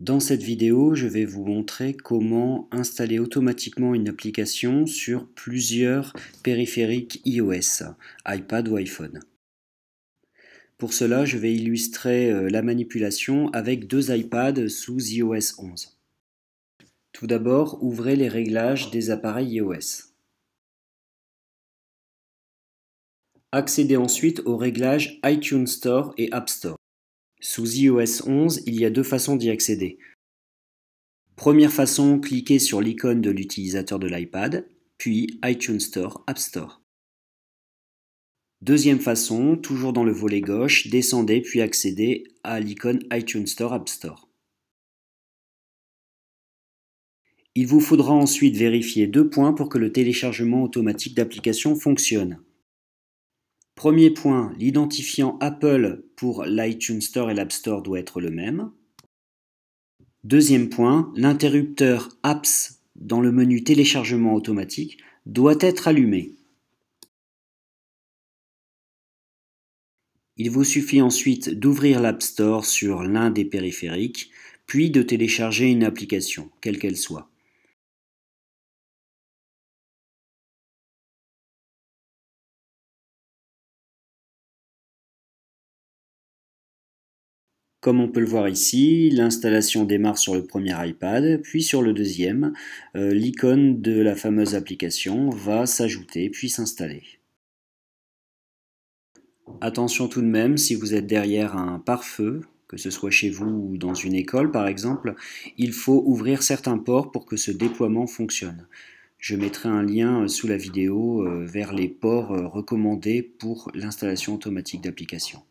Dans cette vidéo, je vais vous montrer comment installer automatiquement une application sur plusieurs périphériques iOS, iPad ou iPhone. Pour cela, je vais illustrer euh, la manipulation avec deux iPads sous iOS 11. Tout d'abord, ouvrez les réglages des appareils iOS. Accédez ensuite aux réglages iTunes Store et App Store. Sous iOS 11, il y a deux façons d'y accéder. Première façon, cliquez sur l'icône de l'utilisateur de l'iPad, puis iTunes Store, App Store. Deuxième façon, toujours dans le volet gauche, descendez puis accédez à l'icône iTunes Store, App Store. Il vous faudra ensuite vérifier deux points pour que le téléchargement automatique d'applications fonctionne. Premier point, l'identifiant Apple pour l'iTunes Store et l'App Store doit être le même. Deuxième point, l'interrupteur Apps dans le menu Téléchargement automatique doit être allumé. Il vous suffit ensuite d'ouvrir l'App Store sur l'un des périphériques, puis de télécharger une application, quelle qu'elle soit. Comme on peut le voir ici, l'installation démarre sur le premier iPad, puis sur le deuxième, euh, l'icône de la fameuse application va s'ajouter puis s'installer. Attention tout de même, si vous êtes derrière un pare-feu, que ce soit chez vous ou dans une école par exemple, il faut ouvrir certains ports pour que ce déploiement fonctionne. Je mettrai un lien euh, sous la vidéo euh, vers les ports recommandés pour l'installation automatique d'applications.